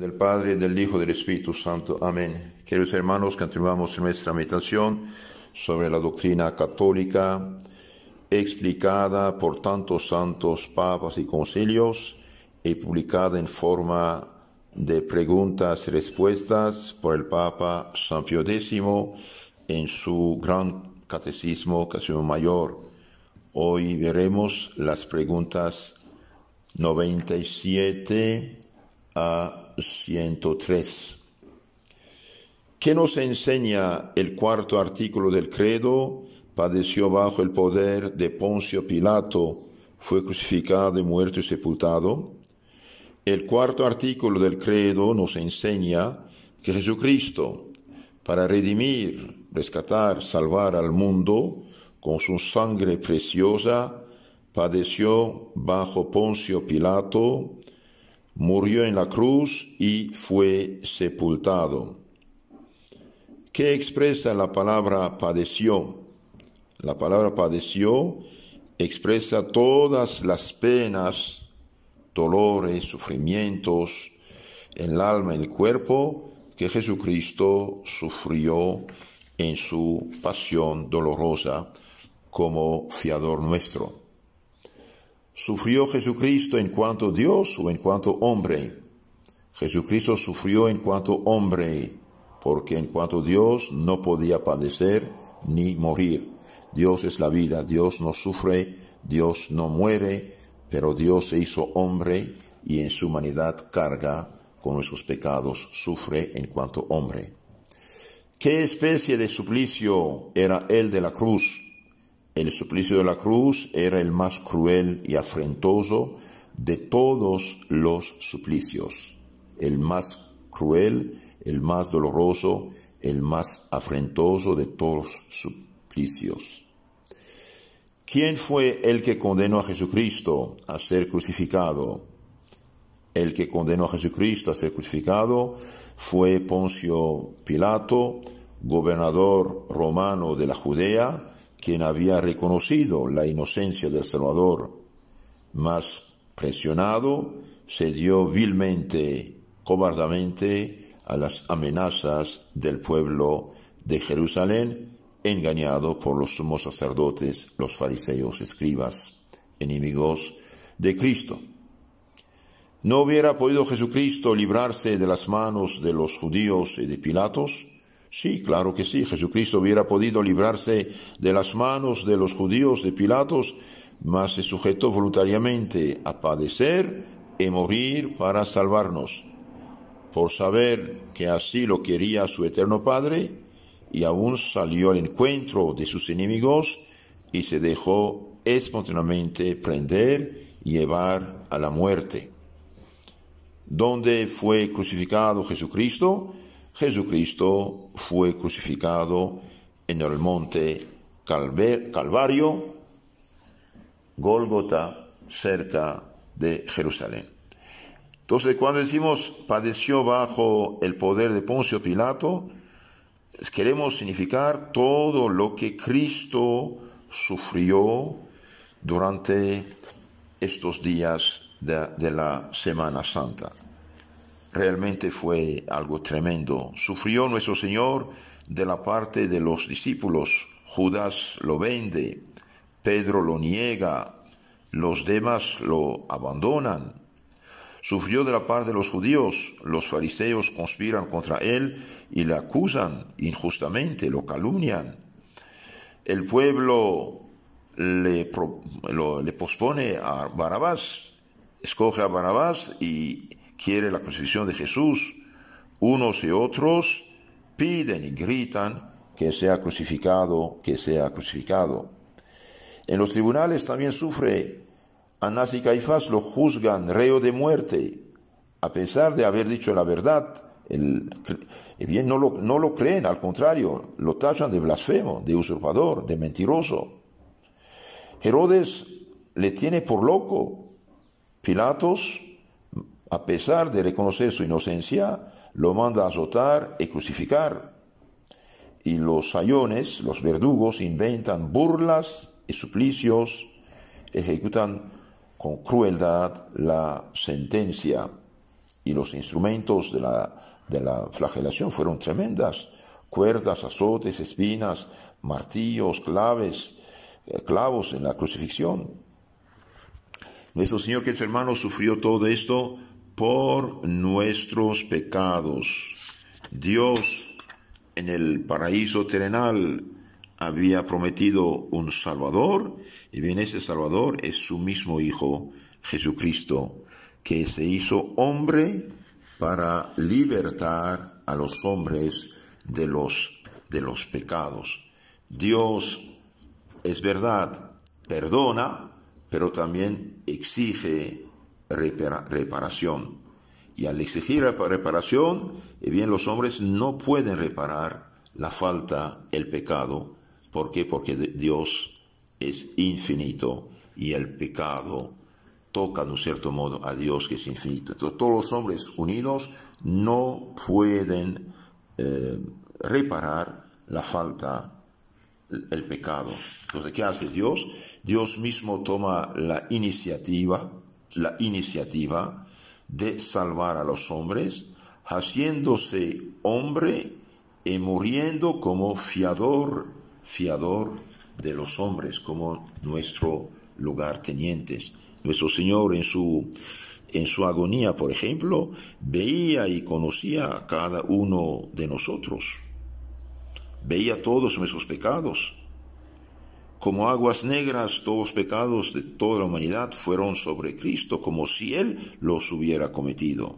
del Padre, del Hijo, del Espíritu Santo. Amén. Queridos hermanos, continuamos nuestra meditación sobre la doctrina católica explicada por tantos santos papas y concilios y publicada en forma de preguntas y respuestas por el Papa San Pío X en su gran catecismo Catecismo Mayor. Hoy veremos las preguntas 97 a 103. ¿Qué nos enseña el cuarto artículo del credo? Padeció bajo el poder de Poncio Pilato, fue crucificado y muerto y sepultado. El cuarto artículo del credo nos enseña que Jesucristo, para redimir, rescatar, salvar al mundo, con su sangre preciosa, padeció bajo Poncio Pilato, murió en la cruz y fue sepultado. ¿Qué expresa la palabra padeció? La palabra padeció expresa todas las penas, dolores, sufrimientos, el alma y el cuerpo que Jesucristo sufrió en su pasión dolorosa como fiador nuestro sufrió Jesucristo en cuanto Dios o en cuanto hombre? Jesucristo sufrió en cuanto hombre, porque en cuanto Dios no podía padecer ni morir. Dios es la vida, Dios no sufre, Dios no muere, pero Dios se hizo hombre y en su humanidad carga con nuestros pecados, sufre en cuanto hombre. ¿Qué especie de suplicio era el de la cruz? El suplicio de la cruz era el más cruel y afrentoso de todos los suplicios, el más cruel, el más doloroso, el más afrentoso de todos los suplicios. ¿Quién fue el que condenó a Jesucristo a ser crucificado? El que condenó a Jesucristo a ser crucificado fue Poncio Pilato, gobernador romano de la Judea, quien había reconocido la inocencia del Salvador, más presionado cedió vilmente, cobardamente a las amenazas del pueblo de Jerusalén, engañado por los sumos sacerdotes, los fariseos escribas, enemigos de Cristo. ¿No hubiera podido Jesucristo librarse de las manos de los judíos y de Pilatos? Sí, claro que sí, Jesucristo hubiera podido librarse de las manos de los judíos, de Pilatos, mas se sujetó voluntariamente a padecer y morir para salvarnos. Por saber que así lo quería su eterno Padre, y aún salió al encuentro de sus enemigos y se dejó espontáneamente prender y llevar a la muerte. ¿Dónde fue crucificado Jesucristo? Jesucristo fue crucificado en el monte Calvario, Gólgota, cerca de Jerusalén. Entonces, cuando decimos padeció bajo el poder de Poncio Pilato, queremos significar todo lo que Cristo sufrió durante estos días de la Semana Santa. Realmente fue algo tremendo. Sufrió nuestro Señor de la parte de los discípulos. Judas lo vende, Pedro lo niega, los demás lo abandonan. Sufrió de la parte de los judíos, los fariseos conspiran contra él y le acusan injustamente, lo calumnian. El pueblo le, le pospone a Barabás, escoge a Barabás y quiere la crucifixión de Jesús, unos y otros piden y gritan que sea crucificado, que sea crucificado. En los tribunales también sufre. Anás y Caifás lo juzgan reo de muerte, a pesar de haber dicho la verdad. El, eh, bien, no lo, no lo creen, al contrario, lo tachan de blasfemo, de usurpador, de mentiroso. Herodes le tiene por loco. Pilatos a pesar de reconocer su inocencia, lo manda a azotar y crucificar. Y los sayones, los verdugos, inventan burlas y suplicios, ejecutan con crueldad la sentencia. Y los instrumentos de la, de la flagelación fueron tremendas. Cuerdas, azotes, espinas, martillos, claves, eh, clavos en la crucifixión. Nuestro Señor, que hermano sufrió todo esto por nuestros pecados. Dios en el paraíso terrenal había prometido un Salvador, y bien ese Salvador es su mismo Hijo, Jesucristo, que se hizo hombre para libertar a los hombres de los, de los pecados. Dios, es verdad, perdona, pero también exige reparación. Y al exigir la reparación, eh, bien los hombres no pueden reparar la falta, el pecado. ¿Por qué? Porque Dios es infinito y el pecado toca de un cierto modo a Dios que es infinito. Entonces todos los hombres unidos no pueden eh, reparar la falta, el pecado. Entonces, ¿qué hace Dios? Dios mismo toma la iniciativa la iniciativa de salvar a los hombres, haciéndose hombre y muriendo como fiador, fiador de los hombres, como nuestro lugar tenientes. Nuestro Señor en su, en su agonía, por ejemplo, veía y conocía a cada uno de nosotros. Veía todos nuestros pecados, como aguas negras, todos los pecados de toda la humanidad fueron sobre Cristo, como si Él los hubiera cometido.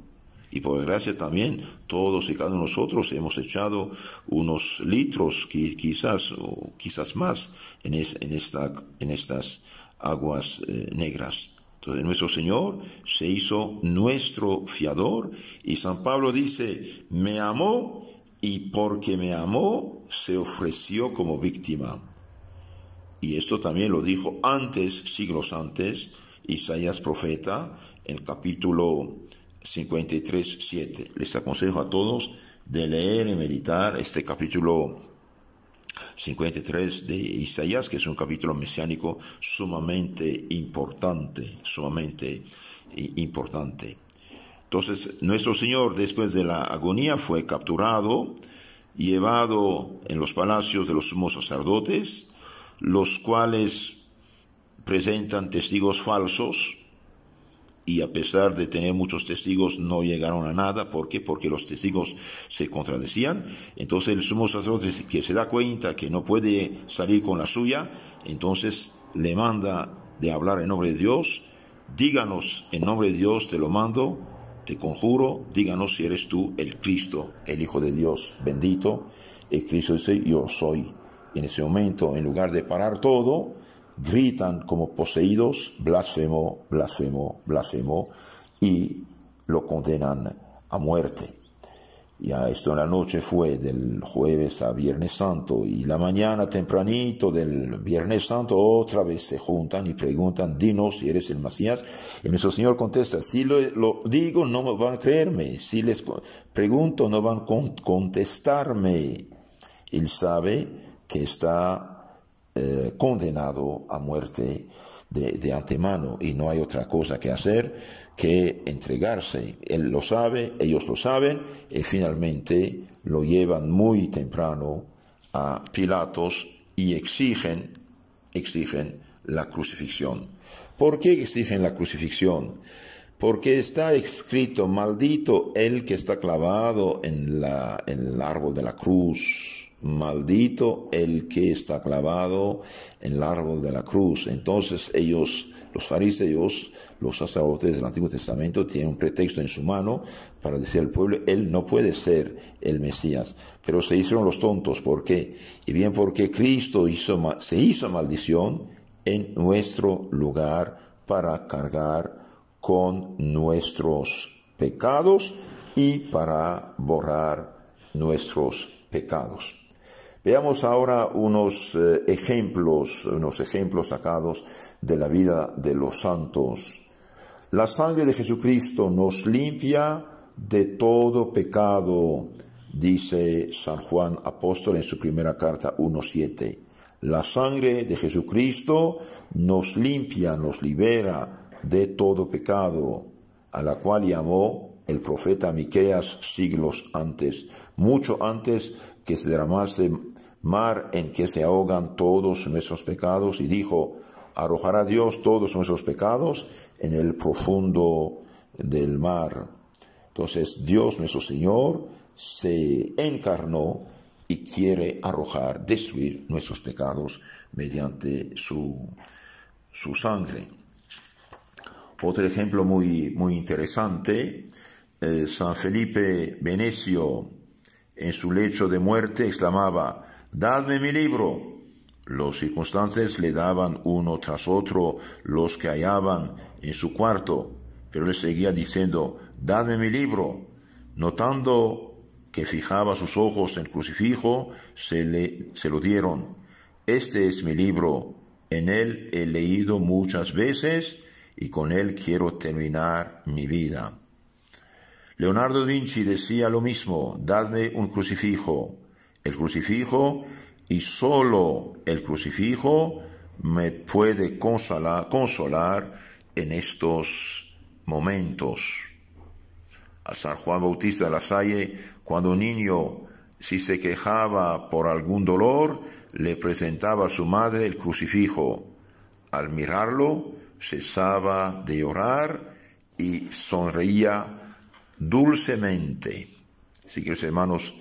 Y por gracia también, todos y cada uno de nosotros hemos echado unos litros, quizás, o quizás más, en, en, esta, en estas aguas eh, negras. Entonces nuestro Señor se hizo nuestro fiador y San Pablo dice, me amó y porque me amó se ofreció como víctima. Y esto también lo dijo antes, siglos antes, Isaías profeta, en el capítulo 53, 7. Les aconsejo a todos de leer y meditar este capítulo 53 de Isaías, que es un capítulo mesiánico sumamente importante, sumamente eh, importante. Entonces, nuestro Señor, después de la agonía, fue capturado, llevado en los palacios de los sumos sacerdotes, los cuales presentan testigos falsos y a pesar de tener muchos testigos no llegaron a nada. ¿Por qué? Porque los testigos se contradecían. Entonces el sumo sacerdote que se da cuenta que no puede salir con la suya, entonces le manda de hablar en nombre de Dios. Díganos en nombre de Dios, te lo mando, te conjuro, díganos si eres tú el Cristo, el Hijo de Dios. Bendito, el Cristo dice, yo soy en ese momento, en lugar de parar todo, gritan como poseídos, blasfemo, blasfemo, blasfemo, y lo condenan a muerte. Ya esto en la noche fue del jueves a Viernes Santo y la mañana tempranito del Viernes Santo otra vez se juntan y preguntan, dinos si eres el Masías. Y nuestro Señor contesta, si lo, lo, digo no me van a creerme, si les pregunto no van a contestarme. Él sabe que está eh, condenado a muerte de, antemano y no hay otra cosa que hacer que entregarse. Él lo sabe, ellos lo saben y finalmente lo llevan muy temprano a Pilatos y exigen, exigen la crucifixión. ¿Por qué exigen la crucifixión? Porque está escrito, maldito el que está clavado en, en el árbol de la cruz maldito el que está clavado en el árbol de la cruz. Entonces ellos, los fariseos, los sacerdotes del Antiguo Testamento, tienen un pretexto en su mano para decir al pueblo, él no puede ser el Mesías. Pero se hicieron los tontos, ¿por qué? Y bien porque Cristo hizo, se hizo maldición en nuestro lugar para cargar con nuestros pecados y para borrar nuestros pecados. Veamos ahora unos eh, ejemplos, unos ejemplos sacados de la vida de los santos. La sangre de Jesucristo nos limpia de todo pecado, dice San Juan Apóstol en su primera carta 1.7. La sangre de Jesucristo nos limpia, nos libera de todo pecado, a la cual llamó el profeta Miqueas siglos antes, mucho antes que se derramase mar en que se ahogan todos nuestros pecados, y dijo, arrojará Dios todos nuestros pecados en el profundo del mar. Entonces Dios nuestro Señor se encarnó y quiere arrojar, destruir nuestros pecados mediante su, su sangre. Otro ejemplo muy, muy interesante, eh, San Felipe Venecio en su lecho de muerte exclamaba, Dadme mi libro. Los circunstancias le daban uno tras otro los que hallaban en su cuarto, pero le seguía diciendo, Dadme mi libro. Notando que fijaba sus ojos en el crucifijo, se, se lo dieron. Este es mi libro, en él he leído muchas veces y con él quiero terminar mi vida. Leonardo da Vinci decía lo mismo, dadme un crucifijo. El crucifijo y solo el crucifijo me puede consolar, consolar en estos momentos. A San Juan Bautista de la Salle, cuando un niño, si se quejaba por algún dolor, le presentaba a su madre el crucifijo. Al mirarlo, cesaba de llorar y sonreía dulcemente. Así que, hermanos,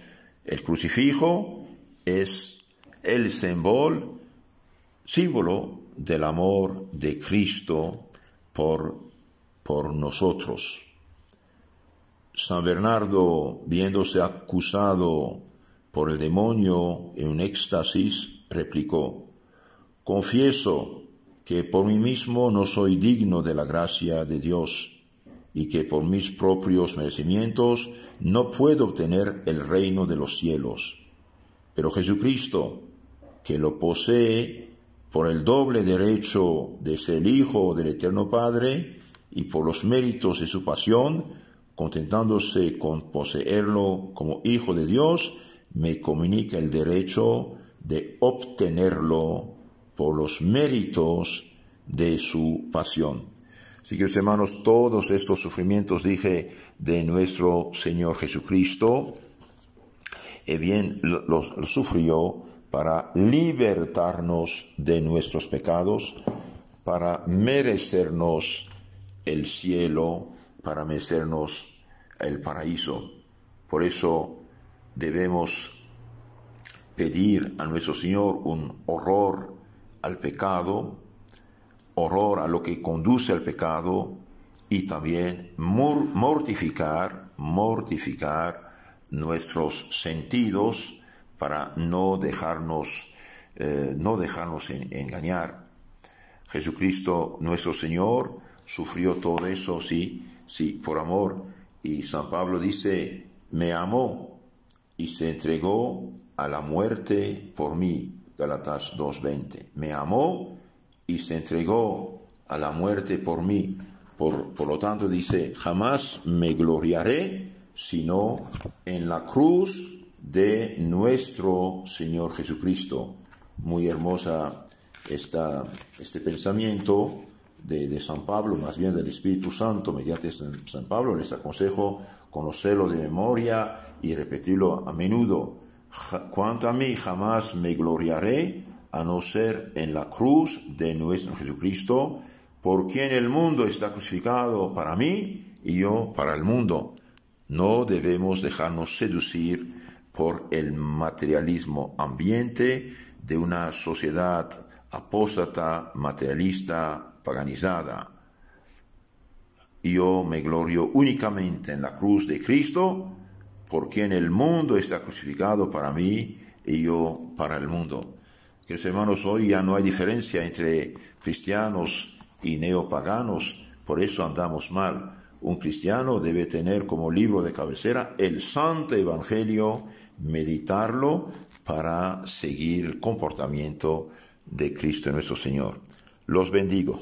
el crucifijo es el símbolo, símbolo del amor de Cristo por, por nosotros. San Bernardo, viéndose acusado por el demonio en un éxtasis, replicó, confieso que por mí mismo no soy digno de la gracia de Dios y que por mis propios merecimientos no puede obtener el reino de los cielos. Pero Jesucristo, que lo posee por el doble derecho de ser el Hijo del Eterno Padre y por los méritos de su pasión, contentándose con poseerlo como Hijo de Dios, me comunica el derecho de obtenerlo por los méritos de su pasión. Así que, hermanos, todos estos sufrimientos, dije, de nuestro Señor Jesucristo, eh, bien, los sufrió para libertarnos de nuestros pecados, para merecernos el cielo, para merecernos el paraíso. Por eso debemos pedir a nuestro Señor un horror al pecado, horror a lo que conduce al pecado y también mortificar, mortificar nuestros sentidos para no dejarnos, eh, no dejarnos engañar. Jesucristo nuestro Señor sufrió todo eso, sí, sí, por amor. Y San Pablo dice, me amó y se entregó a la muerte por mí. Galatas 2.20. Me amó y se entregó a la muerte por mí. Por, lo tanto dice, jamás me gloriaré sino en la cruz de nuestro Señor Jesucristo. Muy hermosa esta, este pensamiento de, San Pablo, más bien del Espíritu Santo, mediante San, Pablo, les este aconsejo conocerlo de memoria y repetirlo a menudo. cuanto a mí, jamás me gloriaré, a no ser en la cruz de nuestro Jesucristo, por quien el mundo está crucificado para mí y yo para el mundo. No debemos dejarnos seducir por el materialismo ambiente de una sociedad apóstata, materialista, paganizada. Yo me glorio únicamente en la cruz de Cristo, por quien el mundo está crucificado para mí y yo para el mundo que hermanos, hoy ya no hay diferencia entre cristianos y neopaganos, por eso andamos mal. Un cristiano debe tener como libro de cabecera el Santo Evangelio, meditarlo para seguir el comportamiento de Cristo nuestro Señor. Los bendigo.